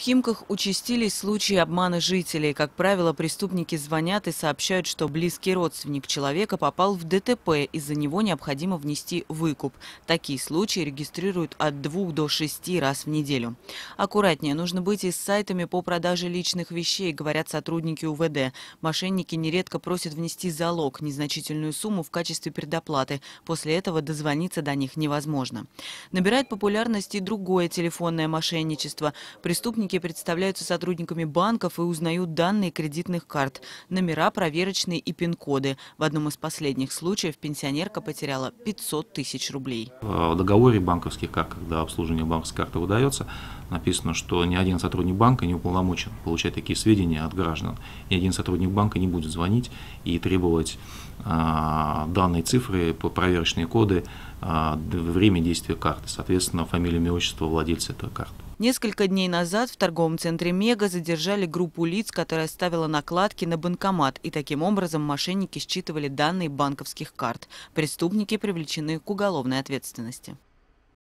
В Химках участились случаи обмана жителей. Как правило, преступники звонят и сообщают, что близкий родственник человека попал в ДТП, из-за него необходимо внести выкуп. Такие случаи регистрируют от двух до шести раз в неделю. Аккуратнее нужно быть и с сайтами по продаже личных вещей, говорят сотрудники УВД. Мошенники нередко просят внести залог, незначительную сумму в качестве предоплаты. После этого дозвониться до них невозможно. Набирает популярность и другое телефонное мошенничество. Преступники Мошенники представляются сотрудниками банков и узнают данные кредитных карт, номера проверочные и пин-коды. В одном из последних случаев пенсионерка потеряла 500 тысяч рублей. Э, в договоре банковских карт, когда обслуживание банковской карты выдается, написано, что ни один сотрудник банка не уполномочен получать такие сведения от граждан. Ни один сотрудник банка не будет звонить и требовать а, данные цифры, проверочные коды, а, время действия карты, соответственно, фамилия, имя, отчество владельца этой карты. Несколько дней назад в торговом центре «Мега» задержали группу лиц, которая ставила накладки на банкомат, и таким образом мошенники считывали данные банковских карт. Преступники привлечены к уголовной ответственности.